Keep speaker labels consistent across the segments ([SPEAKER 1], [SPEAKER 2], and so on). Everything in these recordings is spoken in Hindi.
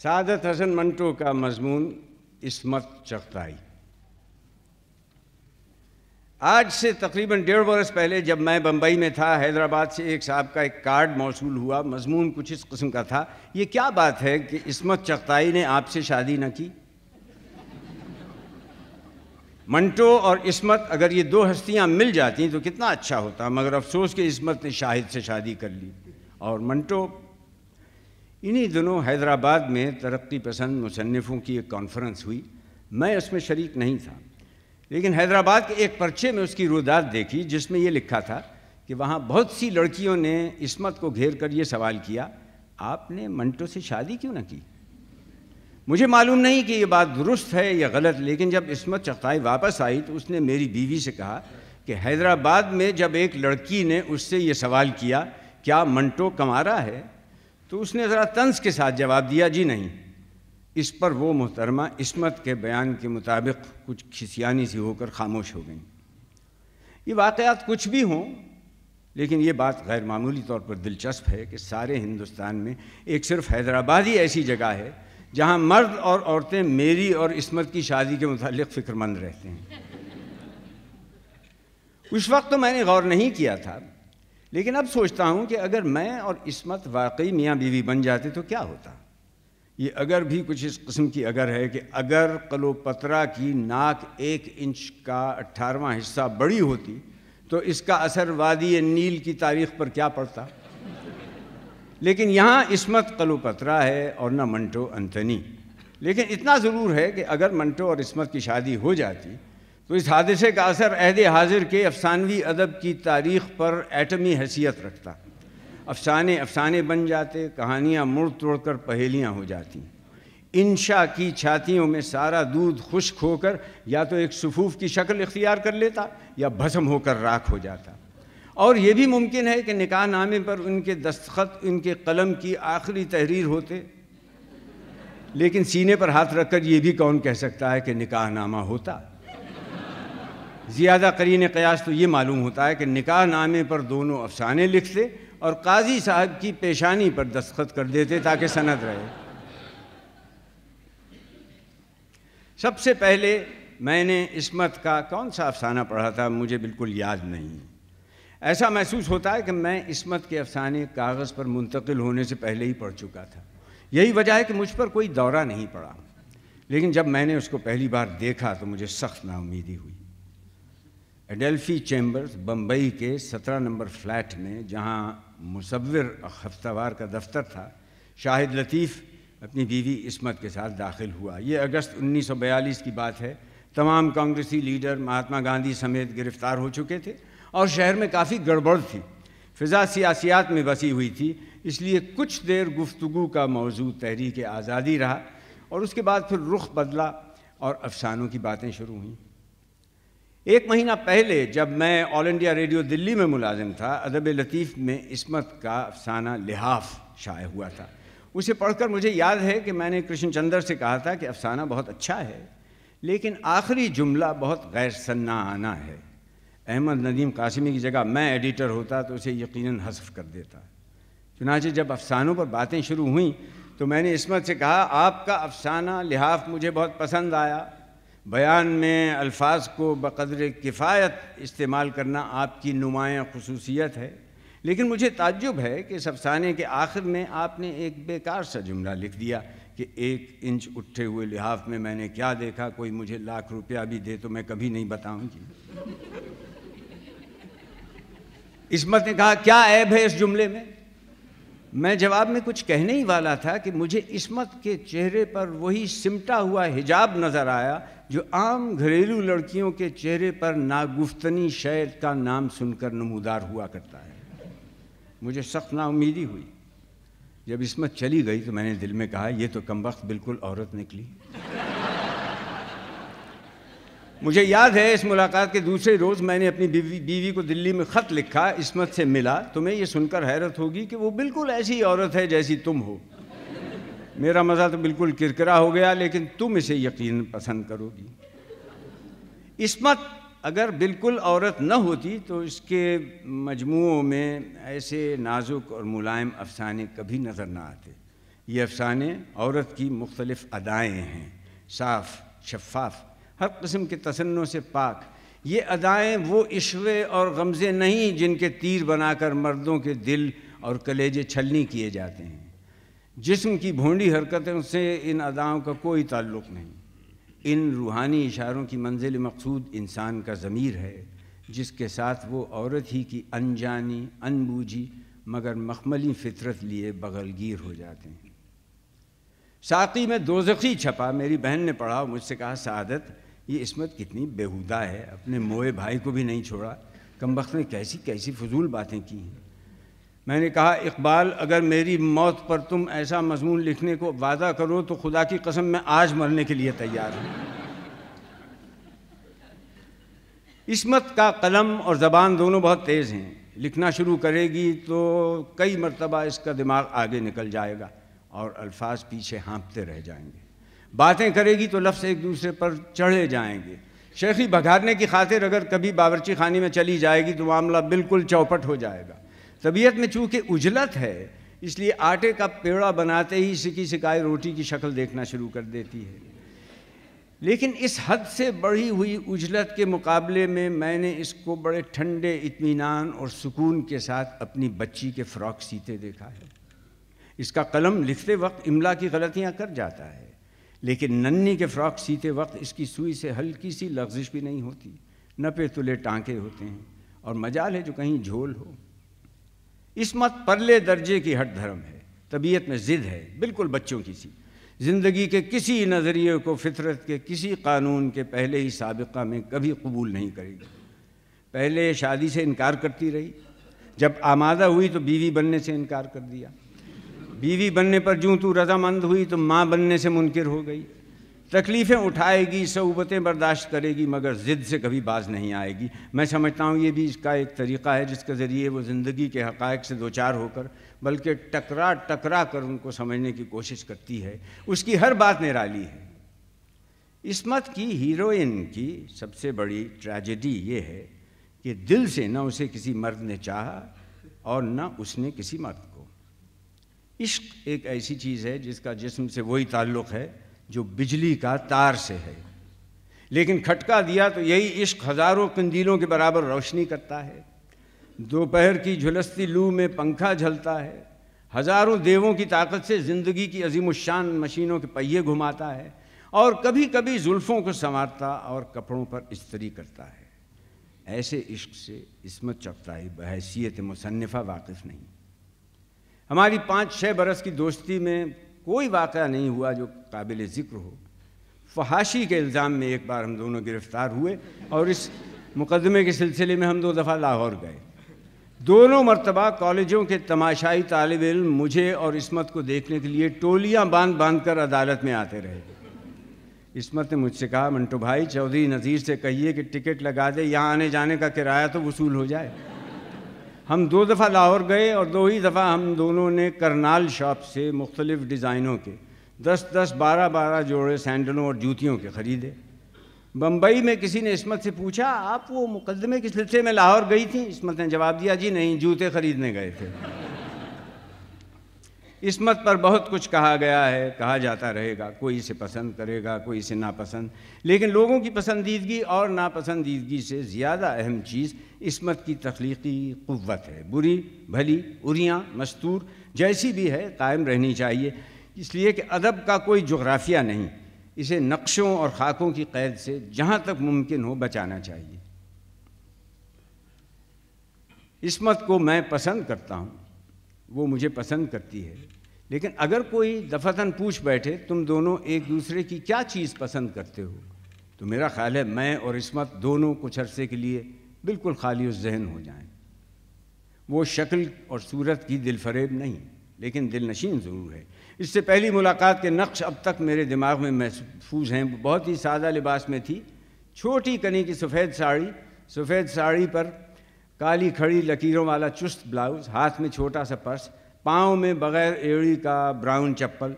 [SPEAKER 1] सादत हसन मंटो का मजमून इसमत चखताई आज से तकरीबन डेढ़ बरस पहले जब मैं बम्बई में था हैदराबाद से एक साहब का एक कार्ड मौसू हुआ मजमून कुछ इस कस्म का था ये क्या बात है कि इसमत चखताई ने आपसे शादी न की मंटो और इसमत अगर ये दो हस्तियाँ मिल जाती तो कितना अच्छा होता मगर अफसोस कि इसमत ने शाहिद से शादी कर ली और मंटो इन्हीं दिनों हैदराबाद में तरक्की पसंद मुसनफ़ों की एक कॉन्फ्रेंस हुई मैं उसमें शरीक नहीं था लेकिन हैदराबाद के एक पर्चे में उसकी रुदात देखी जिसमें यह लिखा था कि वहाँ बहुत सी लड़कियों ने इसमत को घेर कर ये सवाल किया आपने मंटो से शादी क्यों ना की मुझे मालूम नहीं कि ये बात दुरुस्त है या गलत लेकिन जब इसमत चख्ताई वापस आई तो उसने मेरी बीवी से कहा कि हैदराबाद में जब एक लड़की ने उससे ये सवाल किया क्या मंटो कमारा है तो उसने ज़रा तंज के साथ जवाब दिया जी नहीं इस पर वो मोहतरमा इसमत के बयान के मुताबिक कुछ खिसियानी सी होकर खामोश हो गई ये वाक़ात कुछ भी हों लेकिन ये बात गैर मामूली तौर पर दिलचस्प है कि सारे हिंदुस्तान में एक सिर्फ हैदराबाद ही ऐसी जगह है जहाँ मर्द और औरतें मेरी और इसमत की शादी के मतलब फ़िक्रमंद रहते हैं उस वक्त तो मैंने गौर नहीं किया था लेकिन अब सोचता हूँ कि अगर मैं और इसमत वाकई मियाँ बीवी बन जाते तो क्या होता ये अगर भी कुछ इस किस्म की अगर है कि अगर कलोपत्रा की नाक एक इंच का अट्ठारवा हिस्सा बड़ी होती तो इसका असर वादी नील की तारीख पर क्या पड़ता लेकिन यहाँ इसमत कलोपत्रा है और न मंटो अंतनी लेकिन इतना ज़रूर है कि अगर मंटो और इसमत की शादी हो जाती तो इस हादसे का असर अहद हाजिर के अफसानवी अदब की तारीख पर एटमी हैसियत रखता अफसाने अफसाने बन जाते कहानियाँ मुड़ तोड़ कर पहेलियाँ हो जाती इंशा की छातियों में सारा दूध खुश्क होकर या तो एक सफूफ की शक्ल इख्तियार कर लेता या भस्म होकर राख हो जाता और ये भी मुमकिन है कि निकाह नामे पर उनके दस्तखत उनके कलम की आखिरी तहरीर होते लेकिन सीने पर हाथ रखकर ये भी कौन कह सकता है कि निकाह नामा होता ज़्यादा करीन क़यास तो ये मालूम होता है कि निकाह नामे पर दोनों अफसाने लिखते और काजी साहब की पेशानी पर दस्तखत कर देते ताकि सनद रहे सबसे पहले मैंने इसमत का कौन सा अफसाना पढ़ा था मुझे बिल्कुल याद नहीं ऐसा महसूस होता है कि मैं इसमत के अफसाने कागज़ पर मुंतकिल होने से पहले ही पढ़ चुका था यही वजह है कि मुझ पर कोई दौरा नहीं पड़ा लेकिन जब मैंने उसको पहली बार देखा तो मुझे सख्त नाउमीदी हुई एडेल्फी चैम्बर्स बम्बई के सत्रह नंबर फ्लैट में जहाँ मुसविर हफ्तावार का दफ्तर था शाहिद लतीफ़ अपनी बीवी इसमत के साथ दाखिल हुआ ये अगस्त 1942 की बात है तमाम कांग्रेसी लीडर महात्मा गांधी समेत गिरफ्तार हो चुके थे और शहर में काफ़ी गड़बड़ थी फिजा सियासियात में बसी हुई थी इसलिए कुछ देर गुफ्तु का मौजू तहरीक आज़ादी रहा और उसके बाद फिर रुख बदला और अफसानों की बातें शुरू हुई एक महीना पहले जब मैं ऑल इंडिया रेडियो दिल्ली में मुलाजिम था अदब लतीफ़ में इसमत का अफसाना लिहाफ शाये हुआ था उसे पढ़कर मुझे याद है कि मैंने कृष्णचंद्र से कहा था कि अफसाना बहुत अच्छा है लेकिन आखिरी जुमला बहुत गैर आना है अहमद नदीम कासिमी की जगह मैं एडिटर होता तो उसे यकीनन हसफ कर देता चुनाचे जब अफसानों पर बातें शुरू हुई तो मैंने इसमत से कहा आपका अफसाना लिहाफ मुझे बहुत पसंद आया बयान में अल्फाज को बकदर किफ़ायत इस्तेमाल करना आपकी नुमाया खसूसियत है लेकिन मुझे ताज्जुब है कि इस अफसाने के आखिर में आपने एक बेकार सा जुमला लिख दिया कि एक इंच उठे हुए लिहाफ में मैंने क्या देखा कोई मुझे लाख रुपया भी दे तो मैं कभी नहीं बताऊंगी इसमत ने कहा क्या ऐब है इस जुमले में मैं जवाब में कुछ कहने ही वाला था कि मुझे इसमत के चेहरे पर वही सिमटा हुआ हिजाब नज़र आया जो आम घरेलू लड़कियों के चेहरे पर नागुफ्तनी शायद का नाम सुनकर नमूदार हुआ करता है मुझे सख्त नाउमीदी हुई जब इसमत चली गई तो मैंने दिल में कहा यह तो कम वक्त बिल्कुल औरत निकली मुझे याद है इस मुलाकात के दूसरे रोज़ मैंने अपनी बीवी बीवी को दिल्ली में ख़त लिखा इसमत से मिला तुम्हें ये सुनकर हैरत होगी कि वो बिल्कुल ऐसी औरत है जैसी तुम हो मेरा मज़ा तो बिल्कुल किरकिरा हो गया लेकिन तुम इसे यकीन पसंद करोगी इसमत अगर बिल्कुल औरत न होती तो इसके मजमू में ऐसे नाजुक और मुलायम अफसाने कभी नज़र ना आते ये अफसाने औरत की मुख्तलिफ़ अदाएँ हैं साफ़ शफाफ़ हर कस्म के तसन्नों से पाक ये अदाएँ वो इशवे और गमज़े नहीं जिनके तीर बनाकर मर्दों के दिल और कलेजे छलनी किए जाते हैं जिस्म की भोंडी हरकतों से इन अदाओं का कोई ताल्लुक नहीं इन रूहानी इशारों की मंजिल मकसूद इंसान का ज़मीर है जिसके साथ वो औरत ही की अनजानी अनबूझी मगर मखमली फितरत लिए बगलगीर हो जाते हैं साकी में दोजखी छपा मेरी बहन ने पढ़ा मुझसे कहा सआदत ये इसमत कितनी बेहुदा है अपने मोए भाई को भी नहीं छोड़ा कम वक्त ने कैसी कैसी फजूल बातें की हैं मैंने कहा इकबाल अगर मेरी मौत पर तुम ऐसा मजमून लिखने को वादा करो तो खुदा की कसम मैं आज मरने के लिए तैयार हूँ इसमत का कलम और ज़बान दोनों बहुत तेज़ हैं लिखना शुरू करेगी तो कई मरतबा इसका दिमाग आगे निकल जाएगा और अल्फाज पीछे हाँपते रह जाएंगे बातें करेगी तो लफ्ज़ एक दूसरे पर चढ़े जाएंगे शेखी भगाने की खातिर अगर कभी बावरची खानी में चली जाएगी तो मामला बिल्कुल चौपट हो जाएगा तबीयत में चूँकि उजलत है इसलिए आटे का पेड़ा बनाते ही सिकी सिकाए रोटी की शक्ल देखना शुरू कर देती है लेकिन इस हद से बढ़ी हुई उजलत के मुकाबले में मैंने इसको बड़े ठंडे इत्मीनान और सुकून के साथ अपनी बच्ची के फ़्रॉक सीते देखा है इसका कलम लिखते वक्त इमला की गलतियाँ कर जाता है लेकिन नन्नी के फ्रॉक सीते वक्त इसकी सुई से हल्की सी लफ्जिश भी नहीं होती न पे तुले टाँके होते हैं और मजाल है जो कहीं झोल हो इस मत परले दर्जे की हट धर्म है तबीयत में ज़िद है बिल्कुल बच्चों की सी ज़िंदगी के किसी नज़रिए को फितरत के किसी कानून के पहले ही सबका में कभी कबूल नहीं करेगी पहले शादी से इनकार करती रही जब आमादा हुई तो बीवी बनने से इनकार कर दिया बीवी बनने पर जूँ तू रजामंद हुई तो माँ बनने से मुनकर हो गई तकलीफ़ें उठाएगी सऊबतें बर्दाश्त करेगी मगर ज़िद से कभी बाज नहीं आएगी मैं समझता हूँ ये भी इसका एक तरीक़ा है जिसके ज़रिए वो ज़िंदगी के हक़ से दो चार होकर बल्कि टकरा टकरा कर उनको समझने की कोशिश करती है उसकी हर बात निराली है इसमत की हीरोइन की सबसे बड़ी ट्रेजेडी ये है कि दिल से ना उसे किसी मर्द ने चाहा और ना उसने किसी मर्द इश्क एक ऐसी चीज़ है जिसका जिस्म से वही ताल्लुक है जो बिजली का तार से है लेकिन खटका दिया तो यही इश्क हज़ारों कंदीलों के बराबर रोशनी करता है दोपहर की झुलसती लू में पंखा झलता है हज़ारों देवों की ताकत से ज़िंदगी की अज़ीमशान मशीनों के पहिए घुमाता है और कभी कभी जुल्फ़ों को संवारता और कपड़ों पर इस्तरी करता है ऐसे इश्क से इसमत चपताई बहसीत मुसन्फ़ा वाकिफ़ नहीं हमारी पाँच छः बरस की दोस्ती में कोई वाक़ नहीं हुआ जो काबिल ज़िक्र हो फहाशी के इल्ज़ाम में एक बार हम दोनों गिरफ़्तार हुए और इस मुकदमे के सिलसिले में हम दो दफ़ा लाहौर गए दोनों मरतबा कॉलेजों के तमाशाई तालब इम मुझे और इसमत को देखने के लिए टोलियाँ बांध बांध कर अदालत में आते रहे इसमत ने मुझसे कहा मंटू भाई चौधरी नज़ीर से कहिए कि टिकट लगा दे यहाँ आने जाने का किराया तो वसूल हो जाए हम दो दफ़ा लाहौर गए और दो ही दफ़ा हम दोनों ने करनाल शॉप से मुख्तलिफ़ डिज़ाइनों के दस दस बारह बारह जोड़े सैंडलों और जूतियों के ख़रीदे बम्बई में किसी ने इसमत से पूछा आप वो मुकदमे के सिलसिले में लाहौर गई थी इसमत ने जवाब दिया जी नहीं जूते ख़रीदने गए थे इसमत पर बहुत कुछ कहा गया है कहा जाता रहेगा कोई इसे पसंद करेगा कोई इसे नापसंद लेकिन लोगों की पसंदीदगी और नापसंदीदगी से ज़्यादा अहम चीज़ इसमत की तख्लीकी क़वत है बुरी भली उरियाँ मस्तूर जैसी भी है कायम रहनी चाहिए इसलिए कि अदब का कोई जोग्राफिया नहीं इसे नक्शों और खाकों की कैद से जहाँ तक मुमकिन हो बचाना चाहिए इसमत को मैं पसंद करता हूँ वो मुझे पसंद करती है लेकिन अगर कोई दफातन पूछ बैठे तुम दोनों एक दूसरे की क्या चीज़ पसंद करते हो तो मेरा ख्याल है मैं और इसमत दोनों कुछ अरसे के लिए बिल्कुल खाली उस जहन हो जाएं वो शक्ल और सूरत की दिलफरेब नहीं लेकिन दिल नशीन ज़रूर है इससे पहली मुलाकात के नक्श अब तक मेरे दिमाग में महफूज हैं बहुत ही सादा लिबास में थी छोटी कनी की सफ़ेद साड़ी सफ़ेद साड़ी पर काली खड़ी लकीरों वाला चुस्त ब्लाउज हाथ में छोटा सा पर्स पाँव में बगैर एड़ी का ब्राउन चप्पल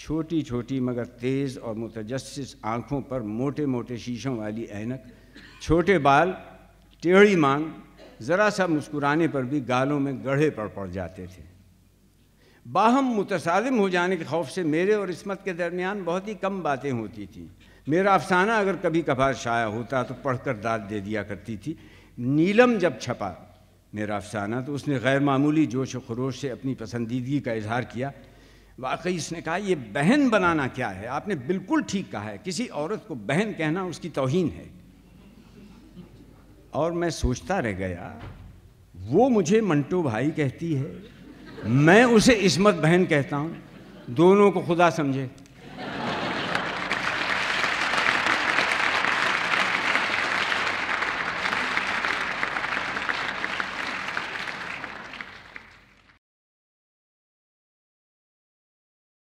[SPEAKER 1] छोटी छोटी मगर तेज़ और मुतजस आँखों पर मोटे मोटे शीशों वाली ऐनक छोटे बाल टेढ़ी मांग ज़रा सा मुस्कुराने पर भी गालों में गढ़े पड़ पड़ जाते थे बाहम मुतसादम हो जाने के खौफ से मेरे और इसमत के दरमियान बहुत ही कम बातें होती थीं मेरा अफसाना अगर कभी कभार शाया होता तो पढ़कर दाद दे दिया करती थी नीलम जब छपा मेरा अफसाना तो उसने गैर मामूली जोश खरोश से अपनी पसंदीदगी का इजहार किया वाकई इसने कहा यह बहन बनाना क्या है आपने बिल्कुल ठीक कहा है किसी औरत को बहन कहना उसकी तोहन है और मैं सोचता रह गया वो मुझे मंटो भाई कहती है मैं उसे इसमत बहन कहता हूँ दोनों को खुदा समझे